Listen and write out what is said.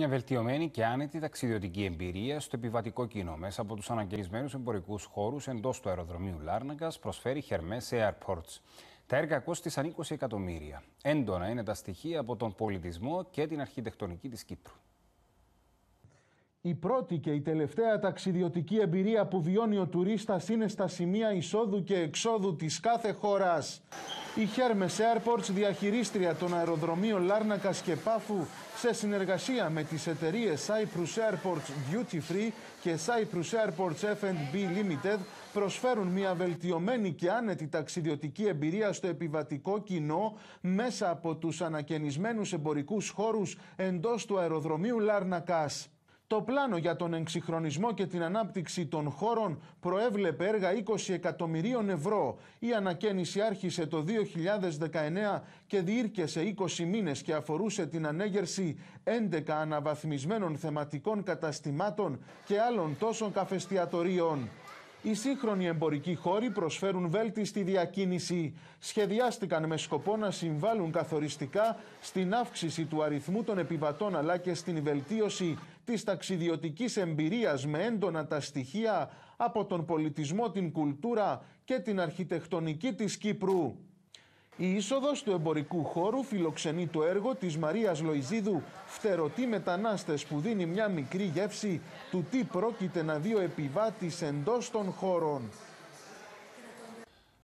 Μια βελτιωμένη και άνετη ταξιδιωτική εμπειρία στο επιβατικό κοινό μέσα από τους αναγκαλισμένου εμπορικούς χώρους εντός του αεροδρομίου Λάρνακα προσφέρει Χερμέ Airports. Τα έργα κόστησαν 20 εκατομμύρια. Έντονα είναι τα στοιχεία από τον πολιτισμό και την αρχιτεκτονική της Κύπρου. Η πρώτη και η τελευταία ταξιδιωτική εμπειρία που βιώνει ο τουρίστας είναι στα σημεία εισόδου και εξόδου της κάθε χώρας. Η Hermes Airports, διαχειρίστρια των αεροδρομίων Λάρνακας και Πάφου, σε συνεργασία με τις εταιρείες Cyprus Airports Duty Free και Cyprus Airports F&B Limited, προσφέρουν μια βελτιωμένη και άνετη ταξιδιωτική εμπειρία στο επιβατικό κοινό μέσα από τους ανακαινισμένους εμπορικούς χώρους εντός του αεροδρομίου Λάρνακας. Το πλάνο για τον εξυγχρονισμό και την ανάπτυξη των χώρων προέβλεπε έργα 20 εκατομμυρίων ευρώ. Η ανακαίνιση άρχισε το 2019 και διήρκεσε 20 μήνες και αφορούσε την ανέγερση 11 αναβαθμισμένων θεματικών καταστημάτων και άλλων τόσων καφεστιατορίων. Οι σύγχρονοι εμπορικοί χώροι προσφέρουν βέλτιστη διακίνηση. Σχεδιάστηκαν με σκοπό να συμβάλλουν καθοριστικά στην αύξηση του αριθμού των επιβατών αλλά και στην βελτίωση της ταξιδιωτικής εμπειρίας με έντονα τα στοιχεία από τον πολιτισμό, την κουλτούρα και την αρχιτεκτονική της Κύπρου. Η είσοδος του εμπορικού χώρου φιλοξενεί το έργο της Μαρίας Λοϊζίδου φτερωτή μετανάστες» που δίνει μια μικρή γεύση του τι πρόκειται να δει ο επιβάτης εντός των χώρων.